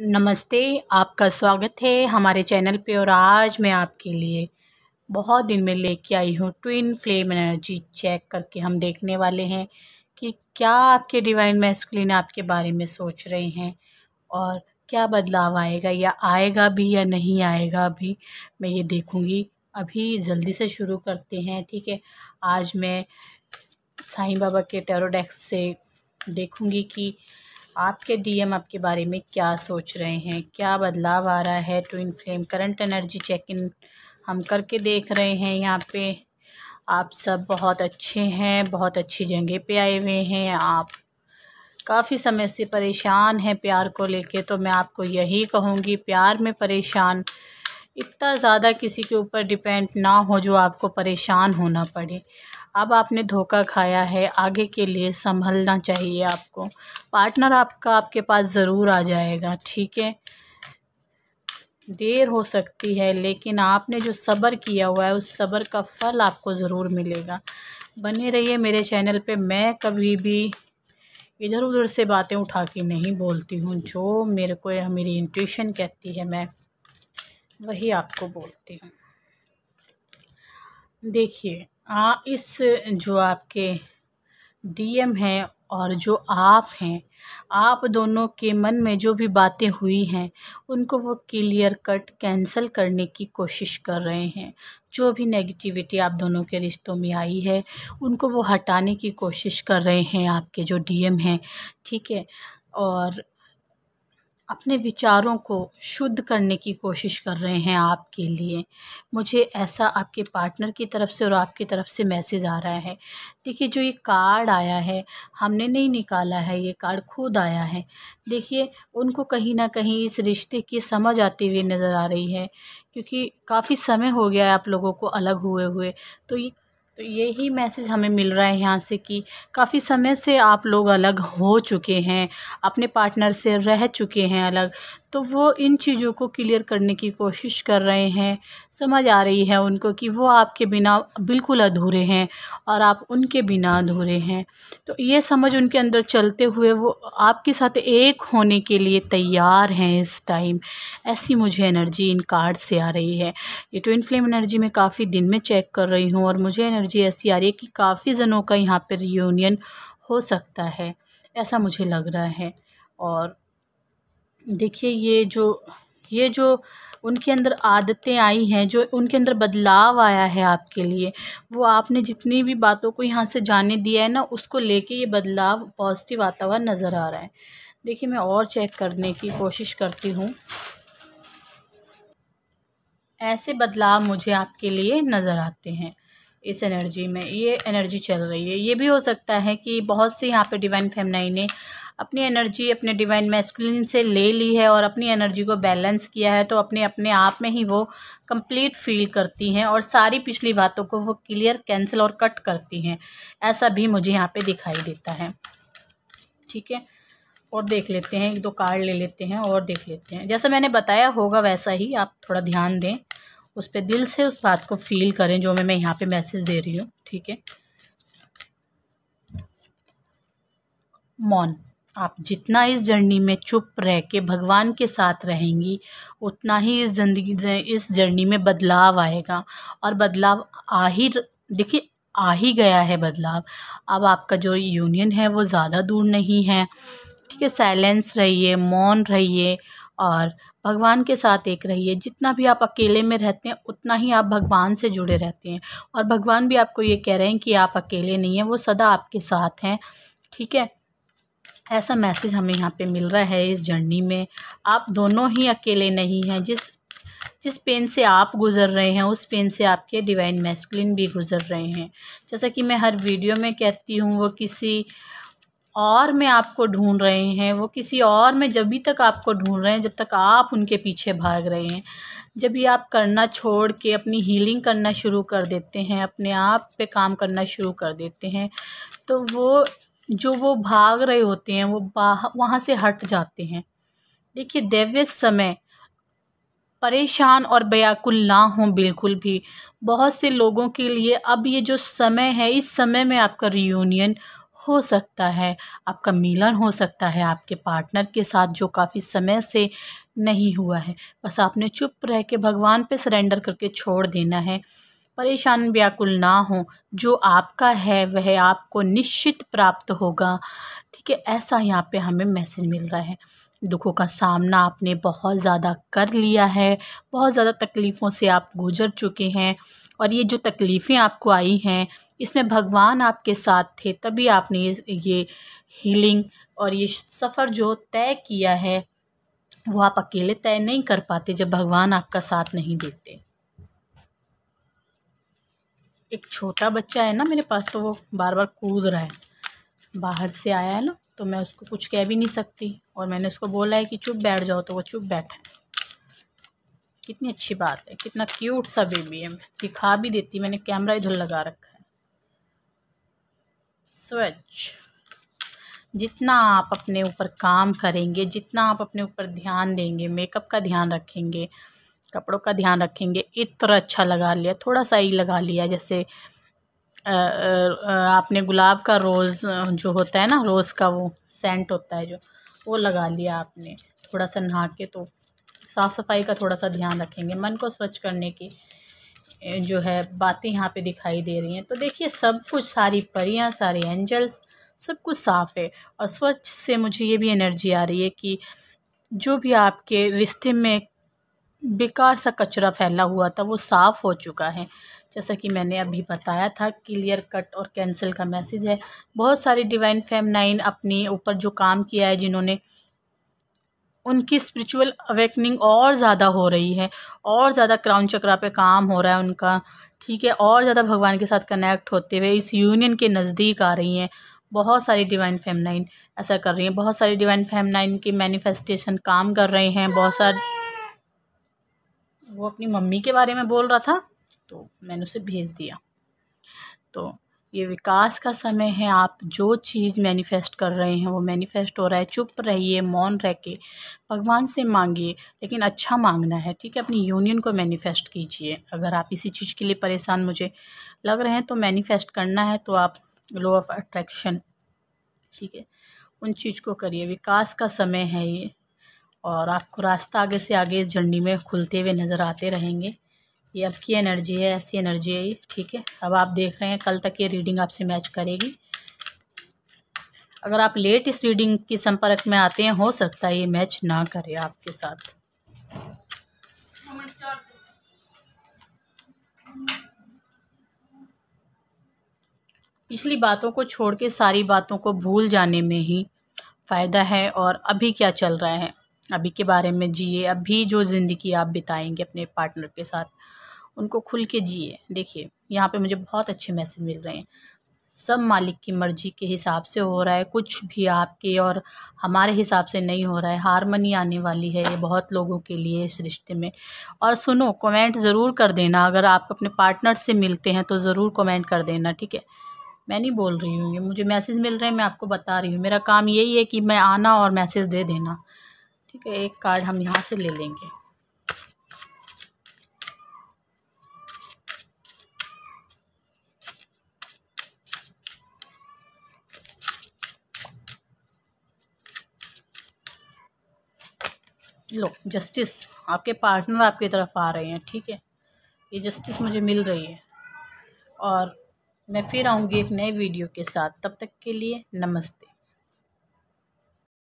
नमस्ते आपका स्वागत है हमारे चैनल पे और आज मैं आपके लिए बहुत दिन में लेके आई हूँ ट्विन फ्लेम एनर्जी चेक करके हम देखने वाले हैं कि क्या आपके डिवाइन मैस्कुलिन आपके बारे में सोच रहे हैं और क्या बदलाव आएगा या आएगा भी या नहीं आएगा भी मैं ये देखूँगी अभी जल्दी से शुरू करते हैं ठीक है आज मैं साईं बाबा के टेरोडेक्स से देखूँगी कि आपके डीएम आपके बारे में क्या सोच रहे हैं क्या बदलाव आ रहा है twin flame current energy check इन हम करके देख रहे हैं यहाँ पे आप सब बहुत अच्छे हैं बहुत अच्छी जगह पे आए हुए हैं आप काफ़ी समय से परेशान हैं प्यार को लेके तो मैं आपको यही कहूँगी प्यार में परेशान इतना ज़्यादा किसी के ऊपर डिपेंड ना हो जो आपको परेशान होना पड़े अब आपने धोखा खाया है आगे के लिए संभलना चाहिए आपको पार्टनर आपका आपके पास ज़रूर आ जाएगा ठीक है देर हो सकती है लेकिन आपने जो सब्र किया हुआ है उस सब्र का फल आपको ज़रूर मिलेगा बने रहिए मेरे चैनल पे मैं कभी भी इधर उधर से बातें उठा के नहीं बोलती हूँ जो मेरे को मेरी इंट्यूशन कहती है मैं वही आपको बोलती हूँ देखिए आ, इस जो आपके डीएम हैं और जो आप हैं आप दोनों के मन में जो भी बातें हुई हैं उनको वो क्लियर कट कैंसिल करने की कोशिश कर रहे हैं जो भी नेगेटिविटी आप दोनों के रिश्तों में आई है उनको वो हटाने की कोशिश कर रहे हैं आपके जो डीएम हैं ठीक है और अपने विचारों को शुद्ध करने की कोशिश कर रहे हैं आपके लिए मुझे ऐसा आपके पार्टनर की तरफ से और आपकी तरफ से मैसेज आ रहा है देखिए जो ये कार्ड आया है हमने नहीं निकाला है ये कार्ड खुद आया है देखिए उनको कहीं ना कहीं इस रिश्ते की समझ आती हुई नज़र आ रही है क्योंकि काफ़ी समय हो गया है आप लोगों को अलग हुए हुए तो ये तो यही मैसेज हमें मिल रहा है यहाँ से कि काफ़ी समय से आप लोग अलग हो चुके हैं अपने पार्टनर से रह चुके हैं अलग तो वो इन चीज़ों को क्लियर करने की कोशिश कर रहे हैं समझ आ रही है उनको कि वो आपके बिना बिल्कुल अधूरे हैं और आप उनके बिना अधूरे हैं तो ये समझ उनके अंदर चलते हुए वो आपके साथ एक होने के लिए तैयार हैं इस टाइम ऐसी मुझे एनर्जी इन कार्ड से आ रही है ये ट्विन फ्लेम एनर्जी मैं काफ़ी दिन में चेक कर रही हूँ और मुझे एनर्जी ऐसी आ रही है कि काफ़ी जनों का यहाँ पर रियूनियन हो सकता है ऐसा मुझे लग रहा है और देखिए ये जो ये जो उनके अंदर आदतें आई हैं जो उनके अंदर बदलाव आया है आपके लिए वो आपने जितनी भी बातों को यहाँ से जाने दिया है ना उसको लेके ये बदलाव पॉजिटिव आता हुआ नज़र आ रहा है देखिए मैं और चेक करने की कोशिश करती हूँ ऐसे बदलाव मुझे आपके लिए नज़र आते हैं इस एनर्जी में ये एनर्जी चल रही है ये भी हो सकता है कि बहुत से यहाँ पे डिवाइन फेमनाई ने अपनी एनर्जी अपने डिवाइन मैस्कुलिन से ले ली है और अपनी एनर्जी को बैलेंस किया है तो अपने अपने आप में ही वो कंप्लीट फील करती हैं और सारी पिछली बातों को वो क्लियर कैंसिल और कट करती हैं ऐसा भी मुझे यहाँ पे दिखाई देता है ठीक है और देख लेते हैं एक दो कार्ड ले लेते हैं और देख लेते हैं जैसा मैंने बताया होगा वैसा ही आप थोड़ा ध्यान दें उस पर दिल से उस बात को फील करें जो मैं मैं यहाँ पर मैसेज दे रही हूँ ठीक है मौन आप जितना इस जर्नी में चुप रह के भगवान के साथ रहेंगी उतना ही इस ज़िंदगी इस जर्नी में बदलाव आएगा और बदलाव आ ही देखिए आ ही गया है बदलाव अब आपका जो यूनियन है वो ज़्यादा दूर नहीं है ठीक है साइलेंस रहिए मौन रहिए और भगवान के साथ एक रहिए जितना भी आप अकेले में रहते हैं उतना ही आप भगवान से जुड़े रहते हैं और भगवान भी आपको ये कह रहे हैं कि आप अकेले नहीं हैं वो सदा आपके साथ हैं ठीक है ऐसा मैसेज हमें यहाँ पे मिल रहा है इस जर्नी में आप दोनों ही अकेले नहीं हैं जिस जिस पेन से आप गुज़र रहे हैं उस पेन से आपके डिवाइन मैस्कुलिन भी गुज़र रहे हैं जैसा कि मैं हर वीडियो में कहती हूँ वो किसी और में आपको ढूंढ रहे हैं वो किसी और में जब भी तक आपको ढूंढ रहे हैं जब तक आप उनके पीछे भाग रहे हैं जब भी आप करना छोड़ के अपनी हीलिंग करना शुरू कर देते हैं अपने आप पे काम करना शुरू कर देते हैं तो वो जो वो भाग रहे होते हैं वो वहाँ से हट जाते हैं देखिए दैव्य समय परेशान और बयाकुल ना हों बिल्कुल भी बहुत से लोगों के लिए अब ये जो समय है इस समय में आपका रियूनियन हो सकता है आपका मिलन हो सकता है आपके पार्टनर के साथ जो काफ़ी समय से नहीं हुआ है बस आपने चुप रह के भगवान पे सरेंडर करके छोड़ देना है परेशान व्याकुल ना हो जो आपका है वह आपको निश्चित प्राप्त होगा ठीक है ऐसा यहाँ पे हमें मैसेज मिल रहा है दुखों का सामना आपने बहुत ज़्यादा कर लिया है बहुत ज़्यादा तकलीफ़ों से आप गुजर चुके हैं और ये जो तकलीफ़ें आपको आई हैं इसमें भगवान आपके साथ थे तभी आपने ये हीलिंग और ये सफ़र जो तय किया है वो आप अकेले तय नहीं कर पाते जब भगवान आपका साथ नहीं देते एक छोटा बच्चा है ना मेरे पास तो वो बार बार कूद रहा है बाहर से आया है ना तो मैं उसको कुछ कह भी नहीं सकती और मैंने उसको बोला है कि चुप बैठ जाओ तो वो चुप बैठा है कितनी अच्छी बात है कितना क्यूट सा बेबी है दिखा भी देती मैंने कैमरा इधर लगा रखा है स्वच्छ जितना आप अपने ऊपर काम करेंगे जितना आप अपने ऊपर ध्यान देंगे मेकअप का ध्यान रखेंगे कपड़ों का ध्यान रखेंगे इत्र अच्छा लगा लिया थोड़ा सा ही लगा लिया जैसे आपने गुलाब का रोज़ जो होता है ना रोज़ का वो सेंट होता है जो वो लगा लिया आपने थोड़ा सा नहा के तो साफ़ सफाई का थोड़ा सा ध्यान रखेंगे मन को स्वच्छ करने की जो है बातें यहाँ पे दिखाई दे रही हैं तो देखिए सब कुछ सारी परियाँ सारे एंजल्स सब कुछ साफ़ है और स्वच्छ से मुझे ये भी एनर्जी आ रही है कि जो भी आपके रिश्ते में बेकार सा कचरा फैला हुआ था वो साफ़ हो चुका है जैसा कि मैंने अभी बताया था क्लियर कट और कैंसिल का मैसेज है बहुत सारी डिवाइन फैम नाइन अपने ऊपर जो काम किया है जिन्होंने उनकी स्पिरिचुअल अवेकनिंग और ज़्यादा हो रही है और ज़्यादा क्राउन चक्रा पे काम हो रहा है उनका ठीक है और ज़्यादा भगवान के साथ कनेक्ट होते हुए इस यूनियन के नज़दीक आ रही हैं बहुत सारी डिवाइन फेमनाइन ऐसा कर रही हैं बहुत सारी डिवाइन नाइन की मैनिफेस्टेशन काम कर रहे हैं बहुत सारे वो अपनी मम्मी के बारे में बोल रहा था तो मैंने उसे भेज दिया तो ये विकास का समय है आप जो चीज़ मैनिफेस्ट कर रहे हैं वो मैनिफेस्ट हो रहा है चुप रहिए मौन रह के भगवान से मांगिए लेकिन अच्छा मांगना है ठीक है अपनी यूनियन को मैनिफेस्ट कीजिए अगर आप इसी चीज़ के लिए परेशान मुझे लग रहे हैं तो मैनिफेस्ट करना है तो आप लो ऑफ अट्रैक्शन ठीक है उन चीज़ को करिए विकास का समय है ये और आपको रास्ता आगे से आगे इस झंडी में खुलते हुए नज़र आते रहेंगे ये अब की एनर्जी है ऐसी एनर्जी है ये ठीक है अब आप देख रहे हैं कल तक ये रीडिंग आपसे मैच करेगी अगर आप लेट इस रीडिंग के संपर्क में आते हैं हो सकता है ये मैच ना करे आपके साथ पिछली बातों को छोड़ के सारी बातों को भूल जाने में ही फ़ायदा है और अभी क्या चल रहा है अभी के बारे में जिए अभी जो ज़िंदगी आप बिताएंगे अपने पार्टनर के साथ उनको खुल के जिए देखिए यहाँ पे मुझे बहुत अच्छे मैसेज मिल रहे हैं सब मालिक की मर्ज़ी के हिसाब से हो रहा है कुछ भी आपके और हमारे हिसाब से नहीं हो रहा है हारमनी आने वाली है ये बहुत लोगों के लिए इस रिश्ते में और सुनो कमेंट ज़रूर कर देना अगर आप अपने पार्टनर से मिलते हैं तो ज़रूर कमेंट कर देना ठीक है मैं नहीं बोल रही हूँ ये मुझे मैसेज मिल रहे हैं मैं आपको बता रही हूँ मेरा काम यही है कि मैं आना और मैसेज दे देना ठीक है एक कार्ड हम यहाँ से ले लेंगे लो जस्टिस आपके पार्टनर आपकी तरफ आ रहे हैं ठीक है ये जस्टिस मुझे मिल रही है और मैं फिर आऊँगी एक नए वीडियो के साथ तब तक के लिए नमस्ते